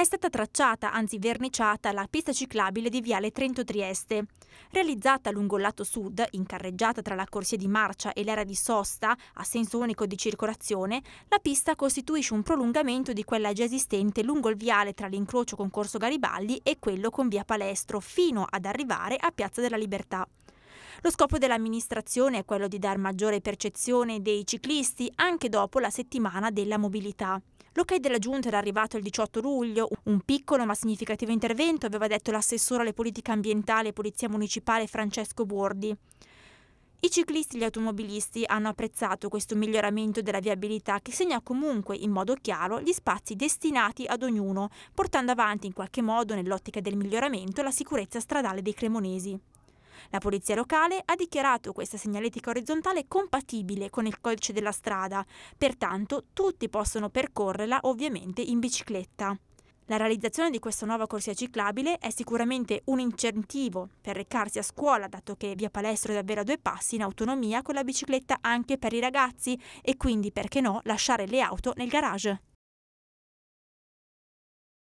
è stata tracciata, anzi verniciata, la pista ciclabile di Viale Trento Trieste. Realizzata lungo il lato sud, in carreggiata tra la corsia di marcia e l'area di sosta, a senso unico di circolazione, la pista costituisce un prolungamento di quella già esistente lungo il viale tra l'incrocio con Corso Garibaldi e quello con Via Palestro, fino ad arrivare a Piazza della Libertà. Lo scopo dell'amministrazione è quello di dar maggiore percezione dei ciclisti anche dopo la settimana della mobilità. L'ok della Giunta era arrivato il 18 luglio, un piccolo ma significativo intervento aveva detto l'assessore alle politiche ambientali e polizia municipale Francesco Bordi. I ciclisti e gli automobilisti hanno apprezzato questo miglioramento della viabilità che segna comunque in modo chiaro gli spazi destinati ad ognuno, portando avanti in qualche modo nell'ottica del miglioramento la sicurezza stradale dei cremonesi. La polizia locale ha dichiarato questa segnaletica orizzontale compatibile con il codice della strada, pertanto tutti possono percorrerla ovviamente in bicicletta. La realizzazione di questa nuova corsia ciclabile è sicuramente un incentivo per recarsi a scuola, dato che via Palestro è davvero a due passi in autonomia con la bicicletta anche per i ragazzi e quindi, perché no, lasciare le auto nel garage.